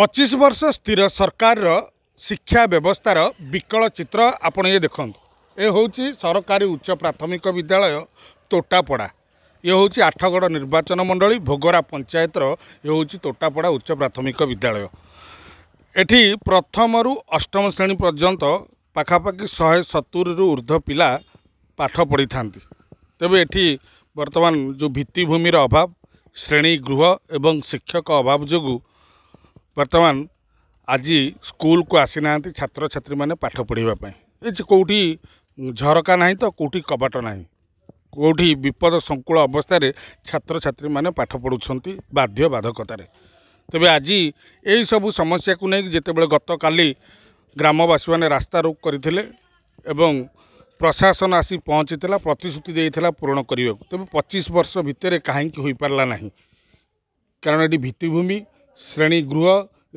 ପଚିଶ ବର୍ଷ ସ୍ଥିର ସରକାରର ଶିକ୍ଷା ବ୍ୟବସ୍ଥାର ବିକଳ ଚିତ୍ର ଆପଣ ଇଏ ଦେଖନ୍ତୁ ଏ ହେଉଛି ସରକାରୀ ଉଚ୍ଚ ପ୍ରାଥମିକ ବିଦ୍ୟାଳୟ ତୋଟାପଡ଼ା ଇଏ ହେଉଛି ଆଠଗଡ଼ ନିର୍ବାଚନ ମଣ୍ଡଳୀ ଭୋଗରା ପଞ୍ଚାୟତର ଇଏ ହେଉଛି ତୋଟାପଡ଼ା ଉଚ୍ଚ ପ୍ରାଥମିକ ବିଦ୍ୟାଳୟ ଏଠି ପ୍ରଥମରୁ ଅଷ୍ଟମ ଶ୍ରେଣୀ ପର୍ଯ୍ୟନ୍ତ ପାଖାପାଖି ଶହେ ସତୁରିରୁ ଉର୍ଦ୍ଧ୍ୱ ପିଲା ପାଠ ପଢ଼ିଥାନ୍ତି ତେବେ ଏଠି ବର୍ତ୍ତମାନ ଯେଉଁ ଭିତ୍ତିଭୂମିର ଅଭାବ ଶ୍ରେଣୀ ଗୃହ ଏବଂ ଶିକ୍ଷକ ଅଭାବ ଯୋଗୁଁ ବର୍ତ୍ତମାନ ଆଜି ସ୍କୁଲକୁ ଆସିନାହାନ୍ତି ଛାତ୍ରଛାତ୍ରୀମାନେ ପାଠ ପଢ଼ିବା ପାଇଁ ଏ କେଉଁଠି ଝରକା ନାହିଁ ତ କେଉଁଠି କବାଟ ନାହିଁ କେଉଁଠି ବିପଦ ସଂକୁଳ ଅବସ୍ଥାରେ ଛାତ୍ରଛାତ୍ରୀମାନେ ପାଠ ପଢ଼ୁଛନ୍ତି ବାଧ୍ୟ ବାଧକତାରେ ତେବେ ଆଜି ଏହିସବୁ ସମସ୍ୟାକୁ ନେଇକି ଯେତେବେଳେ ଗତକାଲି ଗ୍ରାମବାସୀମାନେ ରାସ୍ତାରୋକ କରିଥିଲେ ଏବଂ ପ୍ରଶାସନ ଆସି ପହଞ୍ଚିଥିଲା ପ୍ରତିଶ୍ରୁତି ଦେଇଥିଲା ପୂରଣ କରିବାକୁ ତେବେ ପଚିଶ ବର୍ଷ ଭିତରେ କାହିଁକି ହୋଇପାରିଲା ନାହିଁ କାରଣ ଏଠି ଭିତ୍ତିଭୂମି ଶ୍ରେଣୀଗୃହ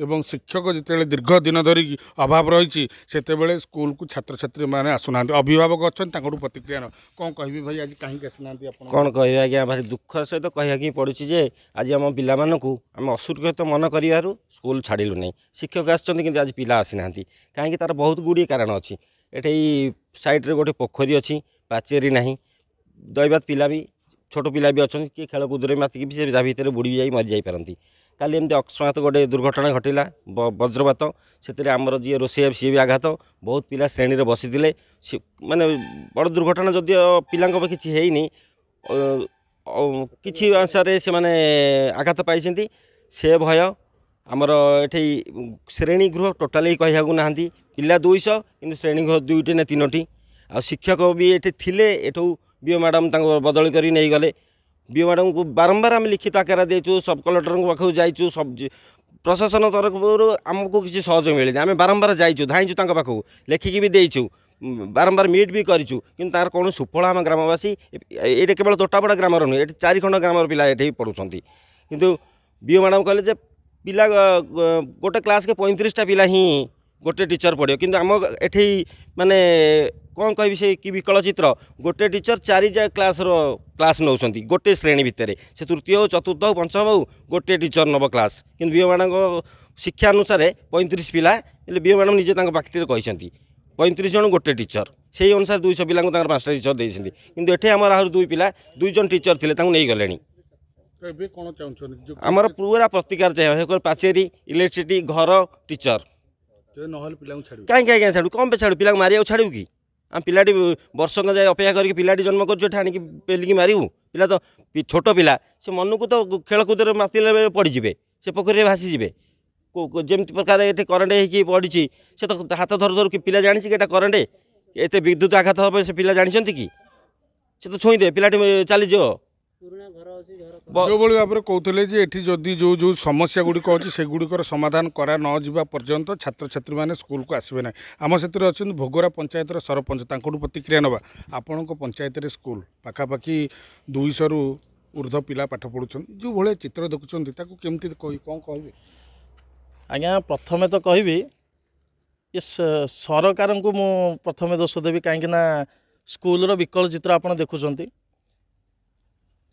ଏବଂ ଶିକ୍ଷକ ଯେତେବେଳେ ଦୀର୍ଘ ଦିନ ଧରିକି ଅଭାବ ରହିଛି ସେତେବେଳେ ସ୍କୁଲକୁ ଛାତ୍ରଛାତ୍ରୀମାନେ ଆସୁନାହାନ୍ତି ଅଭିଭାବକ ଅଛନ୍ତି ତାଙ୍କଠୁ ପ୍ରତିକ୍ରିୟା ନ କ'ଣ କହିବି ଭାଇ ଆଜି କାହିଁକି ଆସିନାହାନ୍ତି ଆପଣ କ'ଣ କହିବେ ଆଜ୍ଞା ଭାରି ଦୁଃଖର ସହିତ କହିବାକୁ ପଡ଼ୁଛି ଯେ ଆଜି ଆମ ପିଲାମାନଙ୍କୁ ଆମେ ଅସୁରକ୍ଷିତ ମନ କରିବାରୁ ସ୍କୁଲ ଛାଡ଼ିଲୁ ନାହିଁ ଶିକ୍ଷକ ଆସିଛନ୍ତି କିନ୍ତୁ ଆଜି ପିଲା ଆସିନାହାନ୍ତି କାହିଁକି ତା'ର ବହୁତ ଗୁଡ଼ିଏ କାରଣ ଅଛି ଏଠି ସାଇଡ଼୍ରେ ଗୋଟେ ପୋଖରୀ ଅଛି ପାଚେରୀ ନାହିଁ ଦୈବାତ ପିଲା ବି ଛୋଟ ପିଲା ବି ଅଛନ୍ତି କିଏ ଖେଳକୁଦରେ ମାତିକି ବି ସେ ତା ଭିତରେ ବୁଡ଼ି ଯାଇ ମରିଯାଇପାରନ୍ତି କାଲି ଏମିତି ଅକସ୍ମାତ ଗୋଟେ ଦୁର୍ଘଟଣା ଘଟିଲା ବଜ୍ରପାତ ସେଥିରେ ଆମର ଯିଏ ରୋଷେଇଆ ସିଏ ବି ଆଘାତ ବହୁତ ପିଲା ଶ୍ରେଣୀରେ ବସିଥିଲେ ସେ ମାନେ ବଡ଼ ଦୁର୍ଘଟଣା ଯଦିଓ ପିଲାଙ୍କ କିଛି ହେଇନି କିଛି ଅଂଶରେ ସେମାନେ ଆଘାତ ପାଇଛନ୍ତି ସେ ଭୟ ଆମର ଏଠି ଶ୍ରେଣୀ ଗୃହ ଟୋଟାଲି କହିବାକୁ ନାହାନ୍ତି ପିଲା ଦୁଇଶହ କିନ୍ତୁ ଶ୍ରେଣୀ ଗୃହ ଦୁଇଟି ନା ତିନୋଟି ଆଉ ଶିକ୍ଷକ ବି ଏଠି ଥିଲେ ଏଠୁ ବି ମ୍ୟାଡ଼ାମ୍ ତାଙ୍କ ବଦଳି କରି ନେଇଗଲେ ବିଓମାନଙ୍କୁ ବାରମ୍ବାର ଆମେ ଲିଖିତ ଆକାର ଦେଇଛୁ ସବ୍ କଲେକ୍ଟରଙ୍କ ପାଖକୁ ଯାଇଛୁ ସବ୍ ପ୍ରଶାସନ ତରଫରୁ ଆମକୁ କିଛି ସହଯୋଗ ମିଳିନି ଆମେ ବାରମ୍ବାର ଯାଇଛୁ ଧାଇଁଛୁ ତାଙ୍କ ପାଖକୁ ଲେଖିକି ବି ଦେଇଛୁ ବାରମ୍ବାର ମିଟ୍ ବି କରିଛୁ କିନ୍ତୁ ତାର କୌଣସି ସୁଫଳ ଆମ ଗ୍ରାମବାସୀ ଏଇଟା କେବଳ ତୋଟାପଡ଼ା ଗ୍ରାମର ନୁହେଁ ଏଠି ଚାରିଖଣ୍ଡ ଗ୍ରାମର ପିଲା ଏଠି ପଢ଼ୁଛନ୍ତି କିନ୍ତୁ ବିଓ ମ୍ୟାଡ଼ାମ୍ କହିଲେ ଯେ ପିଲା ଗୋଟେ କ୍ଲାସ୍କେ ପଇଁତିରିଶଟା ପିଲା ହିଁ ଗୋଟେ ଟିଚର ପଢ଼ିବ କିନ୍ତୁ ଆମ ଏଠି ମାନେ କ'ଣ କହିବି ସେ କି ବିକଳ ଚିତ୍ର ଗୋଟେ ଟିଚର ଚାରି କ୍ଲାସ୍ର କ୍ଲାସ୍ ନେଉଛନ୍ତି ଗୋଟେ ଶ୍ରେଣୀ ଭିତରେ ସେ ତୃତୀୟ ହେଉ ଚତୁର୍ଥ ହେଉ ପଞ୍ଚମ ହେଉ ଗୋଟେ ଟିଚର ନେବ କ୍ଲାସ୍ କିନ୍ତୁ ବିଓ ମ୍ୟାଡ଼ାମଙ୍କ ଶିକ୍ଷା ଅନୁସାରେ ପଇଁତିରିଶ ପିଲା ହେଲେ ବିଓ ମ୍ୟାଡ଼ାମ୍ ନିଜେ ତାଙ୍କ ପାଖଟିରେ କହିଛନ୍ତି ପଇଁତିରିଶ ଜଣ ଗୋଟେ ଟିଚର ସେଇ ଅନୁସାରେ ଦୁଇଶହ ପିଲାଙ୍କୁ ତାଙ୍କର ପାଞ୍ଚଟା ଟିଚର ଦେଇଛନ୍ତି କିନ୍ତୁ ଏଠି ଆମର ଆହୁରି ଦୁଇ ପିଲା ଦୁଇ ଜଣ ଟିଚର ଥିଲେ ତାଙ୍କୁ ନେଇଗଲେଣି ଏବେ କ'ଣ ଚାହୁଁଛନ୍ତି ଆମର ପୁରା ପ୍ରତିକାର ଚାହିଁବ ପାଚେରୀ ଇଲେକ୍ଟ୍ରିସିଟି ଘର ଟିଚର ନହେଲେ ପିଲାଙ୍କୁ ଛାଡ଼ିବୁ କାହିଁକି ଆଜ୍ଞା ଛାଡ଼ୁ କ'ଣ ପାଇଁ ଛାଡ଼ୁ ପିଲାଙ୍କୁ ମାରିବାକୁ ଛାଡ଼ିବୁ କି ଆମ ପିଲାଟି ବର୍ଷକ ଯାଏ ଅପେକ୍ଷା କରିକି ପିଲାଟି ଜନ୍ମ କରୁଛୁ ଏଠି ଆଣିକି ପେଲିକି ମାରିବୁ ପିଲା ତ ଛୋଟ ପିଲା ସେ ମନକୁ ତ ଖେଳକୁଦରେ ମାତିଲେ ପଡ଼ିଯିବେ ସେ ପୋଖରୀରେ ଭାସିଯିବେ ଯେମିତି ପ୍ରକାର ଏଠି କରେଣ୍ଟ ହେଇକି ପଡ଼ିଛି ସେ ତ ହାତ ଧରୁ ଧରୁ କି ପିଲା ଜାଣିଛି କି ଏଇଟା କରେଣ୍ଟ ଏତେ ବିଦ୍ୟୁତ ଆଘାତ ହେବ ସେ ପିଲା ଜାଣିଛନ୍ତି କି ସେ ତ ଛୁଇଁଦେବେ ପିଲାଟି ଚାଲିଯିବ ଯେଉଁଭଳି ଭାବରେ କହୁଥିଲେ ଯେ ଏଠି ଯଦି ଯେଉଁ ଯେଉଁ ସମସ୍ୟା ଗୁଡ଼ିକ ଅଛି ସେଗୁଡ଼ିକର ସମାଧାନ କରା ନଯିବା ପର୍ଯ୍ୟନ୍ତ ଛାତ୍ରଛାତ୍ରୀମାନେ ସ୍କୁଲକୁ ଆସିବେ ନାହିଁ ଆମ ସେଥିରେ ଅଛନ୍ତି ଭୋଗରା ପଞ୍ଚାୟତର ସରପଞ୍ଚ ତାଙ୍କଠୁ ପ୍ରତିକ୍ରିୟା ନେବା ଆପଣଙ୍କ ପଞ୍ଚାୟତରେ ସ୍କୁଲ ପାଖାପାଖି ଦୁଇଶହରୁ ଉର୍ଦ୍ଧ୍ୱ ପିଲା ପାଠ ପଢ଼ୁଛନ୍ତି ଯେଉଁଭଳିଆ ଚିତ୍ର ଦେଖୁଛନ୍ତି ତାକୁ କେମିତି କହି କ'ଣ କହିବେ ଆଜ୍ଞା ପ୍ରଥମେ ତ କହିବି ଏ ସରକାରଙ୍କୁ ମୁଁ ପ୍ରଥମେ ଦୋଷ ଦେବି କାହିଁକିନା ସ୍କୁଲର ବିକଳ ଚିତ୍ର ଆପଣ ଦେଖୁଛନ୍ତି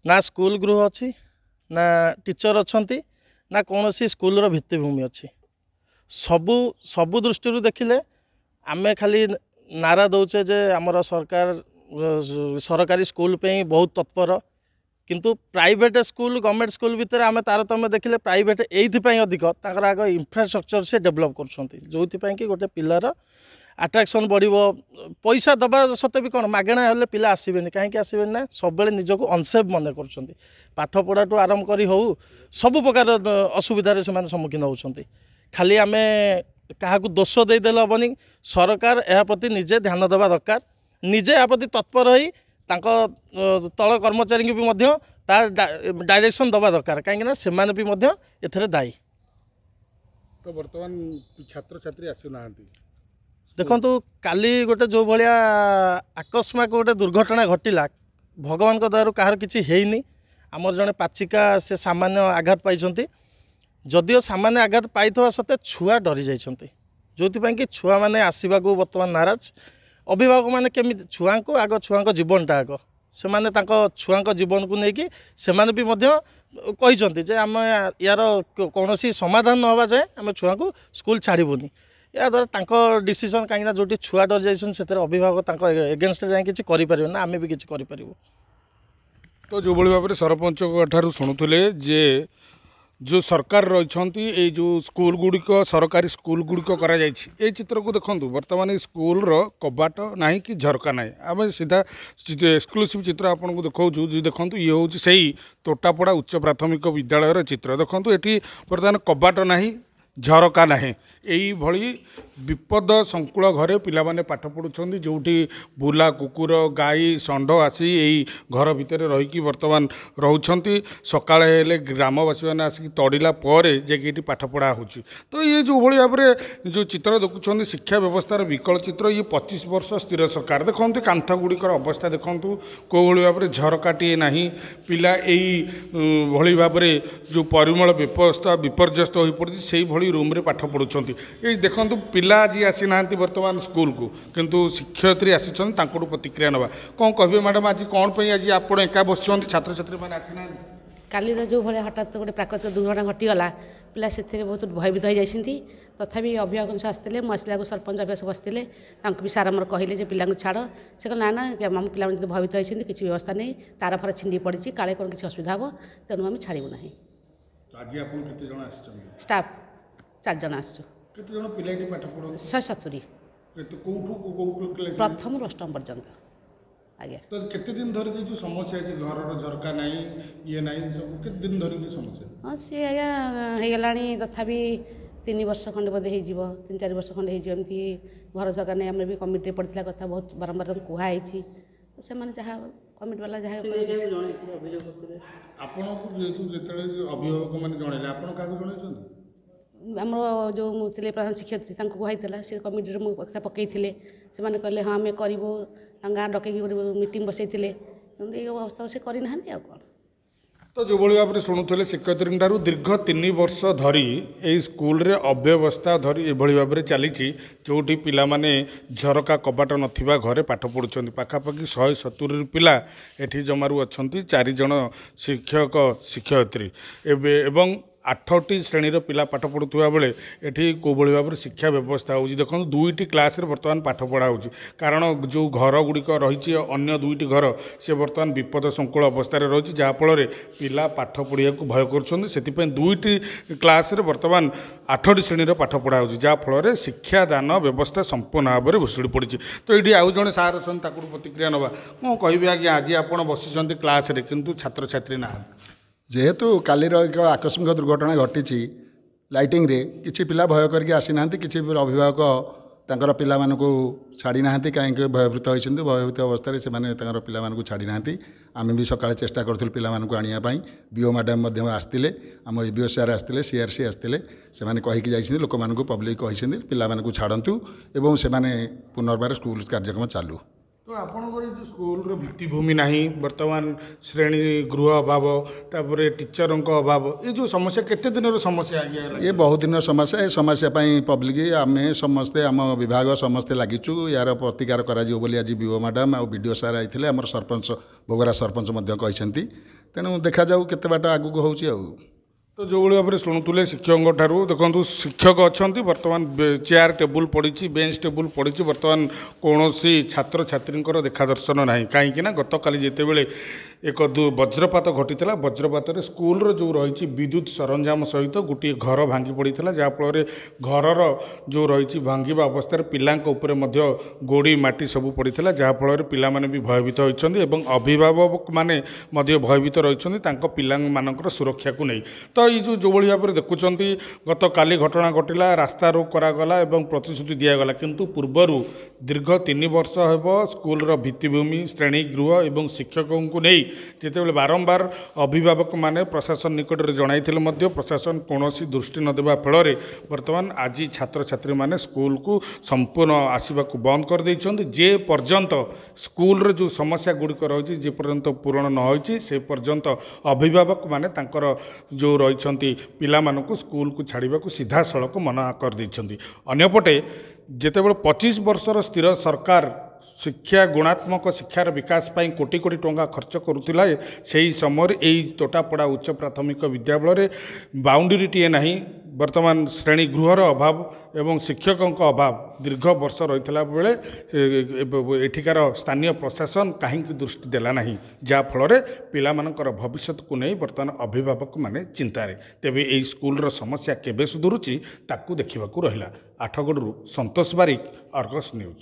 ନା ସ୍କୁଲ ଗୃହ ଅଛି ନା ଟିଚର ଅଛନ୍ତି ନା କୌଣସି ସ୍କୁଲର ଭିତ୍ତିଭୂମି ଅଛି ସବୁ ସବୁ ଦୃଷ୍ଟିରୁ ଦେଖିଲେ ଆମେ ଖାଲି ନାରା ଦେଉଛେ ଯେ ଆମର ସରକାର ସରକାରୀ ସ୍କୁଲ ପାଇଁ ବହୁତ ତତ୍ପର କିନ୍ତୁ ପ୍ରାଇଭେଟ୍ ସ୍କୁଲ ଗଭର୍ଣ୍ଣମେଣ୍ଟ ସ୍କୁଲ ଭିତରେ ଆମେ ତାରତମ୍ୟ ଦେଖିଲେ ପ୍ରାଇଭେଟ୍ ଏଇଥିପାଇଁ ଅଧିକ ତାଙ୍କର ଆଗ ଇନଫ୍ରାଷ୍ଟ୍ରକ୍ଚର ସେ ଡେଭଲପ୍ କରୁଛନ୍ତି ଯେଉଁଥିପାଇଁ କି ଗୋଟେ ପିଲାର ଆଟ୍ରାକ୍ସନ୍ ବଢ଼ିବ ପଇସା ଦେବା ସତ୍ତ୍ୱେ ବି କ'ଣ ମାଗଣା ହେଲେ ପିଲା ଆସିବେନି କାହିଁକି ଆସିବେନି ନା ସବୁବେଳେ ନିଜକୁ ଅନସେଫ୍ ମନେ କରୁଛନ୍ତି ପାଠପଢ଼ାଠୁ ଆରମ୍ଭ କରି ହେଉ ସବୁ ପ୍ରକାର ଅସୁବିଧାରେ ସେମାନେ ସମ୍ମୁଖୀନ ହେଉଛନ୍ତି ଖାଲି ଆମେ କାହାକୁ ଦୋଷ ଦେଇଦେଲେ ହେବନି ସରକାର ଏହା ପ୍ରତି ନିଜେ ଧ୍ୟାନ ଦେବା ଦରକାର ନିଜେ ଏହା ପ୍ରତି ତତ୍ପର ହୋଇ ତାଙ୍କ ତଳ କର୍ମଚାରୀଙ୍କୁ ବି ମଧ୍ୟ ତା ଡାଇରେକ୍ସନ୍ ଦେବା ଦରକାର କାହିଁକିନା ସେମାନେ ବି ମଧ୍ୟ ଏଥିରେ ଦାୟୀ ତ ବର୍ତ୍ତମାନ ଛାତ୍ରଛାତ୍ରୀ ଆସୁନାହାନ୍ତି ଦେଖନ୍ତୁ କାଲି ଗୋଟେ ଯେଉଁ ଭଳିଆ ଆକସ୍ମିକ ଗୋଟେ ଦୁର୍ଘଟଣା ଘଟିଲା ଭଗବାନଙ୍କ ଦୟାରୁ କାହାର କିଛି ହେଇନି ଆମର ଜଣେ ପାଚିକା ସେ ସାମାନ୍ୟ ଆଘାତ ପାଇଛନ୍ତି ଯଦିଓ ସାମାନ୍ୟ ଆଘାତ ପାଇଥିବା ସତ୍ତ୍ୱେ ଛୁଆ ଡରି ଯାଇଛନ୍ତି ଯେଉଁଥିପାଇଁ କି ଛୁଆମାନେ ଆସିବାକୁ ବର୍ତ୍ତମାନ ନାରାଜ ଅଭିଭାବକମାନେ କେମିତି ଛୁଆଙ୍କୁ ଆଗ ଛୁଆଙ୍କ ଜୀବନଟା ଆଗ ସେମାନେ ତାଙ୍କ ଛୁଆଙ୍କ ଜୀବନକୁ ନେଇକି ସେମାନେ ବି ମଧ୍ୟ କହିଛନ୍ତି ଯେ ଆମେ ୟାର କୌଣସି ସମାଧାନ ନ ହେବା ଯାଏଁ ଆମେ ଛୁଆଙ୍କୁ ସ୍କୁଲ ଛାଡ଼ିବୁନି ଏହାଦ୍ୱାରା ତାଙ୍କ ଡିସିସନ୍ କାହିଁକିନା ଯେଉଁଠି ଛୁଆ ଡରି ଯାଇଛନ୍ତି ସେଥିରେ ଅଭିଭାବକ ତାଙ୍କ ଏଗେନଷ୍ଟରେ ଯାଇ କିଛି କରିପାରିବେ ନା ଆମେ ବି କିଛି କରିପାରିବୁ ତ ଯେଉଁଭଳି ଭାବରେ ସରପଞ୍ଚଙ୍କ ଠାରୁ ଶୁଣୁଥିଲେ ଯେ ଯେଉଁ ସରକାର ରହିଛନ୍ତି ଏଇ ଯେଉଁ ସ୍କୁଲ ଗୁଡ଼ିକ ସରକାରୀ ସ୍କୁଲ ଗୁଡ଼ିକ କରାଯାଇଛି ଏଇ ଚିତ୍ରକୁ ଦେଖନ୍ତୁ ବର୍ତ୍ତମାନ ଏଇ ସ୍କୁଲର କବାଟ ନାହିଁ କି ଝରକା ନାହିଁ ଆମେ ସିଧା ଏକ୍ସକ୍ଲୁସିଭ୍ ଚିତ୍ର ଆପଣଙ୍କୁ ଦେଖାଉଛୁ ଯେ ଦେଖନ୍ତୁ ଇଏ ହେଉଛି ସେଇ ତୋଟାପଡ଼ା ଉଚ୍ଚ ପ୍ରାଥମିକ ବିଦ୍ୟାଳୟର ଚିତ୍ର ଦେଖନ୍ତୁ ଏଠି ବର୍ତ୍ତମାନ କବାଟ ନାହିଁ झरका नै भळी विपद संकुल घरे पि पाठ पढुट बुला कुकुर गाई संडो आसी यही घर भित्र रहे ग्रामवासी म आसिक तडिलाप पाठ जो चित्र युनि शिक्षा व्यवस्थ्य विकल चित्र ये पचिस वर्ष स्थिर सरकार देखि कान्थग गुडिकर अवस्था देखुँ के भावकाट पिला पिया ए भावे जो परिमस्ता विपर्यस्त हुन्छ ଏଭଳି ରୁମ୍ରେ ପାଠ ପଢ଼ୁଛନ୍ତି ଏ ଦେଖନ୍ତୁ ପିଲା ଆଜି ଆସିନାହାନ୍ତି ବର୍ତ୍ତମାନ ସ୍କୁଲକୁ କିନ୍ତୁ ଶିକ୍ଷୟତ୍ରୀ ଆସିଛନ୍ତି ତାଙ୍କଠୁ ପ୍ରତିକ୍ରିୟା ନେବା କ'ଣ କହିବେ ମ୍ୟାଡ଼ାମ୍ ଆଜି କ'ଣ ପାଇଁ ଆଜି ଆପଣ ଏକା ବସିଛନ୍ତି ଛାତ୍ରଛାତ୍ରୀମାନେ ଆସିନାହାନ୍ତି କାଲିର ଯେଉଁଭଳିଆ ହଠାତ୍ ଗୋଟେ ପ୍ରାକୃତିକ ଦୁର୍ଘଟଣା ଘଟିଗଲା ପିଲା ସେଥିରେ ବହୁତ ଭୟଭୀତ ହୋଇଯାଇଛନ୍ତି ତଥାପି ଅଭିଭାବକ ସବୁ ଆସିଥିଲେ ମୁଁ ଆସିଲାକୁ ସରପଞ୍ଚ ଅଭିଭାବକ ବସିଥିଲେ ତାଙ୍କୁ ବି ସାର୍ ଆମର କହିଲେ ଯେ ପିଲାଙ୍କୁ ଛାଡ଼ ସେ କହିଲେ ନା ନା ଆମ ପିଲାମାନେ ଯଦି ଭୟଭୀତ ହୋଇଛନ୍ତି କିଛି ବ୍ୟବସ୍ଥା ନାହିଁ ତାର ଫାର ଛିଣ୍ଡି ପଡ଼ିଛି କାଳେ କ'ଣ କିଛି ଅସୁବିଧା ହେବ ତେଣୁ ଆମେ ଛାଡ଼ିବୁ ନାହିଁ ଆଜି ଆପଣ କେତେ ଜଣ ଆସିଛନ୍ତି ଷ୍ଟାଫ୍ ଚାରିଜଣ ଆସିଛୁ ଶହେ ସତୁରି ପ୍ରଥମରୁ ଅଷ୍ଟମ ପର୍ଯ୍ୟନ୍ତ ଆଜ୍ଞା ତ କେତେ ଦିନ ଧରିକି ଯେଉଁ ସମସ୍ୟା ଅଛି ଘରର ଝରକା ନାହିଁ ଇଏ ନାହିଁ ସବୁ କେତେ ଦିନ ଧରିକି ସମସ୍ୟା ହଁ ସିଏ ଆଜ୍ଞା ହେଇଗଲାଣି ତଥାପି ତିନି ବର୍ଷ ଖଣ୍ଡେ ବୋଧେ ହେଇଯିବ ତିନି ଚାରି ବର୍ଷ ଖଣ୍ଡେ ହେଇଯିବ ଏମିତି ଘର ଝରକା ନାହିଁ ଆମର ବି କମିଟିରେ ପଡ଼ିଥିଲା କଥା ବହୁତ ବାରମ୍ବାର ତାଙ୍କୁ କୁହାହେଇଛି ସେମାନେ ଯାହା କମିଟିବାଲା ଯାହା ଆପଣଙ୍କୁ ଯେହେତୁ ଯେତେବେଳେ ଅଭିଭାବକମାନେ ଜଣେଇଲେ ଆପଣ କାହାକୁ ଜଣାଇଛନ୍ତି ଆମର ଯେଉଁ ଥିଲେ ପ୍ରଧାନ ଶିକ୍ଷୟତ୍ରୀ ତାଙ୍କୁ କୁହାହେଇଥିଲା ସେ କମିଟିରେ ମୁଁ କଥା ପକାଇଥିଲେ ସେମାନେ କହିଲେ ହଁ ଆମେ କରିବୁ ତାଙ୍କ ଗାଁ ଡକେଇକି ଗୋଟେ ମିଟିଂ ବସାଇଥିଲେ ଏଇ ଅବସ୍ଥା ସେ କରିନାହାନ୍ତି ଆଉ କ'ଣ ତ ଯେଉଁଭଳି ଭାବରେ ଶୁଣୁଥିଲେ ଶିକ୍ଷୟତ୍ରୀଙ୍କଠାରୁ ଦୀର୍ଘ ତିନି ବର୍ଷ ଧରି ଏହି ସ୍କୁଲରେ ଅବ୍ୟବସ୍ଥା ଧରି ଏଭଳି ଭାବରେ ଚାଲିଛି ଯେଉଁଠି ପିଲାମାନେ ଝରକା କବାଟ ନଥିବା ଘରେ ପାଠ ପଢ଼ୁଛନ୍ତି ପାଖାପାଖି ଶହେ ସତୁରିରୁ ପିଲା ଏଠି ଜମାରୁ ଅଛନ୍ତି ଚାରିଜଣ ଶିକ୍ଷକ ଶିକ୍ଷୟତ୍ରୀ ଏବେ ଏବଂ ଆଠଟି ଶ୍ରେଣୀର ପିଲା ପାଠ ପଢ଼ୁଥିବା ବେଳେ ଏଠି କେଉଁଭଳି ଭାବରେ ଶିକ୍ଷା ବ୍ୟବସ୍ଥା ହେଉଛି ଦେଖନ୍ତୁ ଦୁଇଟି କ୍ଲାସ୍ରେ ବର୍ତ୍ତମାନ ପାଠ ପଢ଼ା ହେଉଛି କାରଣ ଯେଉଁ ଘରଗୁଡ଼ିକ ରହିଛି ଅନ୍ୟ ଦୁଇଟି ଘର ସେ ବର୍ତ୍ତମାନ ବିପଦ ସଂକୁଳ ଅବସ୍ଥାରେ ରହିଛି ଯାହାଫଳରେ ପିଲା ପାଠ ପଢ଼ିବାକୁ ଭୟ କରୁଛନ୍ତି ସେଥିପାଇଁ ଦୁଇଟି କ୍ଲାସ୍ରେ ବର୍ତ୍ତମାନ ଆଠଟି ଶ୍ରେଣୀର ପାଠ ପଢ଼ା ହେଉଛି ଯାହାଫଳରେ ଶିକ୍ଷାଦାନ ବ୍ୟବସ୍ଥା ସମ୍ପୂର୍ଣ୍ଣ ଭାବରେ ଭୁଷୁଡ଼ି ପଡ଼ିଛି ତ ଏଇଠି ଆଉ ଜଣେ ସାର୍ ଅଛନ୍ତି ତାକୁ ପ୍ରତିକ୍ରିୟା ନେବା ମୁଁ କହିବି ଆଜ୍ଞା ଆଜି ଆପଣ ବସିଛନ୍ତି କ୍ଲାସ୍ରେ କିନ୍ତୁ ଛାତ୍ରଛାତ୍ରୀ ନାହାନ୍ତି ଯେହେତୁ କାଲିର ଏକ ଆକସ୍ମିକ ଦୁର୍ଘଟଣା ଘଟିଛି ଲାଇଟିଂରେ କିଛି ପିଲା ଭୟ କରିକି ଆସିନାହାନ୍ତି କିଛି ଅଭିଭାବକ ତାଙ୍କର ପିଲାମାନଙ୍କୁ ଛାଡ଼ି ନାହାନ୍ତି କାହିଁକି ଭୟଭୀତ ହୋଇଛନ୍ତି ଭୟଭୀତ ଅବସ୍ଥାରେ ସେମାନେ ତାଙ୍କର ପିଲାମାନଙ୍କୁ ଛାଡ଼ି ନାହାନ୍ତି ଆମେ ବି ସକାଳେ ଚେଷ୍ଟା କରୁଥିଲୁ ପିଲାମାନଙ୍କୁ ଆଣିବା ପାଇଁ ବିଓ ମ୍ୟାଡ଼ାମ୍ ମଧ୍ୟ ଆସିଥିଲେ ଆମ ଇବିଓ ସାର୍ ଆସିଥିଲେ ସିଆର୍ସି ଆସିଥିଲେ ସେମାନେ କହିକି ଯାଇଛନ୍ତି ଲୋକମାନଙ୍କୁ ପବ୍ଲିକ୍ କହିଛନ୍ତି ପିଲାମାନଙ୍କୁ ଛାଡ଼ନ୍ତୁ ଏବଂ ସେମାନେ ପୁନର୍ବାର ସ୍କୁଲ କାର୍ଯ୍ୟକ୍ରମ ଚାଲୁ ତ ଆପଣଙ୍କର ଯେଉଁ ସ୍କୁଲର ଭିତ୍ତିଭୂମି ନାହିଁ ବର୍ତ୍ତମାନ ଶ୍ରେଣୀ ଗୃହ ଅଭାବ ତାପରେ ଟିଚରଙ୍କ ଅଭାବ ଏ ଯେଉଁ ସମସ୍ୟା କେତେ ଦିନର ସମସ୍ୟା ଆଜ୍ଞା ଏ ବହୁ ଦିନର ସମସ୍ୟା ଏ ସମସ୍ୟା ପାଇଁ ପବ୍ଲିକ ଆମେ ସମସ୍ତେ ଆମ ବିଭାଗ ସମସ୍ତେ ଲାଗିଛୁ ଏହାର ପ୍ରତିକାର କରାଯିବ ବୋଲି ଆଜି ବିଓ ମ୍ୟାଡ଼ାମ୍ ଆଉ ବିଡ଼ିଓ ସାର୍ ଆଇଥିଲେ ଆମର ସରପଞ୍ଚ ଭୋଗରା ସରପଞ୍ଚ ମଧ୍ୟ କହିଛନ୍ତି ତେଣୁ ଦେଖାଯାଉ କେତେ ବାଟ ଆଗକୁ ହେଉଛି ଆଉ ତ ଯେଉଁଭଳି ଭାବରେ ଶୁଣୁଥିଲେ ଶିକ୍ଷକଙ୍କଠାରୁ ଦେଖନ୍ତୁ ଶିକ୍ଷକ ଅଛନ୍ତି ବର୍ତ୍ତମାନ ଚେୟାର ଟେବୁଲ୍ ପଡ଼ିଛି ବେଞ୍ଚ ଟେବୁଲ୍ ପଡ଼ିଛି ବର୍ତ୍ତମାନ କୌଣସି ଛାତ୍ରଛାତ୍ରୀଙ୍କର ଦେଖା ଦର୍ଶନ ନାହିଁ କାହିଁକି ନା ଗତକାଲି ଯେତେବେଳେ ଏକ ବଜ୍ରପାତ ଘଟିଥିଲା ବଜ୍ରପାତରେ ସ୍କୁଲର ଯେଉଁ ରହିଛି ବିଦ୍ୟୁତ ସରଞ୍ଜାମ ସହିତ ଗୋଟିଏ ଘର ଭାଙ୍ଗି ପଡ଼ିଥିଲା ଯାହାଫଳରେ ଘରର ଯେଉଁ ରହିଛି ଭାଙ୍ଗିବା ଅବସ୍ଥାରେ ପିଲାଙ୍କ ଉପରେ ମଧ୍ୟ ଗୋଡ଼ି ମାଟି ସବୁ ପଡ଼ିଥିଲା ଯାହାଫଳରେ ପିଲାମାନେ ବି ଭୟଭୀତ ହୋଇଛନ୍ତି ଏବଂ ଅଭିଭାବକମାନେ ମଧ୍ୟ ଭୟଭୀତ ରହିଛନ୍ତି ତାଙ୍କ ପିଲାମାନଙ୍କର ସୁରକ୍ଷାକୁ ନେଇ ତ ଏଇ ଯେଉଁ ଯେଉଁଭଳି ଭାବରେ ଦେଖୁଛନ୍ତି ଗତକାଲି ଘଟଣା ଘଟିଲା ରାସ୍ତାରୋକ କରାଗଲା ଏବଂ ପ୍ରତିଶ୍ରୁତି ଦିଆଗଲା କିନ୍ତୁ ପୂର୍ବରୁ ଦୀର୍ଘ ତିନି ବର୍ଷ ହେବ ସ୍କୁଲର ଭିତ୍ତିଭୂମି ଶ୍ରେଣୀଗୃହ ଏବଂ ଶିକ୍ଷକଙ୍କୁ ନେଇ ଯେତେବେଳେ ବାରମ୍ବାର ଅଭିଭାବକମାନେ ପ୍ରଶାସନ ନିକଟରେ ଜଣାଇଥିଲେ ମଧ୍ୟ ପ୍ରଶାସନ କୌଣସି ଦୃଷ୍ଟି ନ ଦେବା ଫଳରେ ବର୍ତ୍ତମାନ ଆଜି ଛାତ୍ରଛାତ୍ରୀମାନେ ସ୍କୁଲକୁ ସମ୍ପୂର୍ଣ୍ଣ ଆସିବାକୁ ବନ୍ଦ କରିଦେଇଛନ୍ତି ଯେ ପର୍ଯ୍ୟନ୍ତ ସ୍କୁଲର ଯେଉଁ ସମସ୍ୟା ଗୁଡ଼ିକ ରହିଛି ଯେ ପର୍ଯ୍ୟନ୍ତ ପୂରଣ ନ ହୋଇଛି ସେ ପର୍ଯ୍ୟନ୍ତ ଅଭିଭାବକମାନେ ତାଙ୍କର ଯେଉଁ ରହିଛନ୍ତି ପିଲାମାନଙ୍କୁ ସ୍କୁଲକୁ ଛାଡ଼ିବାକୁ ସିଧାସଳଖ ମନା କରିଦେଇଛନ୍ତି ଅନ୍ୟପଟେ ଯେତେବେଳେ ପଚିଶ ବର୍ଷର ସ୍ଥିର ସରକାର ଶିକ୍ଷା ଗୁଣାତ୍ମକ ଶିକ୍ଷାର ବିକାଶ ପାଇଁ କୋଟି କୋଟି ଟଙ୍କା ଖର୍ଚ୍ଚ କରୁଥିଲା ସେହି ସମୟରେ ଏହି ତୋଟାପଡ଼ା ଉଚ୍ଚ ପ୍ରାଥମିକ ବିଦ୍ୟାଳୟରେ ବାଉଣ୍ଡରୀଟିଏ ନାହିଁ ବର୍ତ୍ତମାନ ଶ୍ରେଣୀ ଗୃହର ଅଭାବ ଏବଂ ଶିକ୍ଷକଙ୍କ ଅଭାବ ଦୀର୍ଘ ବର୍ଷ ରହିଥିଲା ବେଳେ ଏଠିକାର ସ୍ଥାନୀୟ ପ୍ରଶାସନ କାହିଁକି ଦୃଷ୍ଟି ଦେଲା ନାହିଁ ଯାହାଫଳରେ ପିଲାମାନଙ୍କର ଭବିଷ୍ୟତକୁ ନେଇ ବର୍ତ୍ତମାନ ଅଭିଭାବକମାନେ ଚିନ୍ତାରେ ତେବେ ଏହି ସ୍କୁଲର ସମସ୍ୟା କେବେ ସୁଧୁରୁଛି ତାକୁ ଦେଖିବାକୁ ରହିଲା ଆଠଗଡ଼ରୁ ସନ୍ତୋଷ ବାରିକ ଅର୍ଗସ ନ୍ୟୁଜ୍